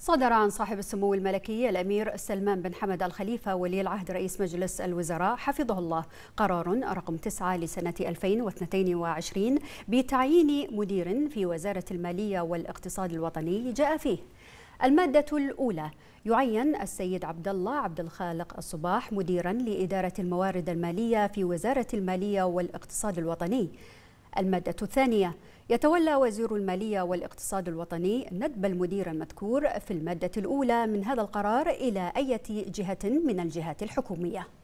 صدر عن صاحب السمو الملكي الأمير سلمان بن حمد الخليفة ولي العهد رئيس مجلس الوزراء حفظه الله قرار رقم 9 لسنة 2022 بتعيين مدير في وزارة المالية والاقتصاد الوطني جاء فيه المادة الأولى يعين السيد عبد الله عبد الخالق الصباح مديرا لإدارة الموارد المالية في وزارة المالية والاقتصاد الوطني المادة الثانية يتولى وزير المالية والاقتصاد الوطني ندب المدير المذكور في المادة الأولى من هذا القرار إلى أي جهة من الجهات الحكومية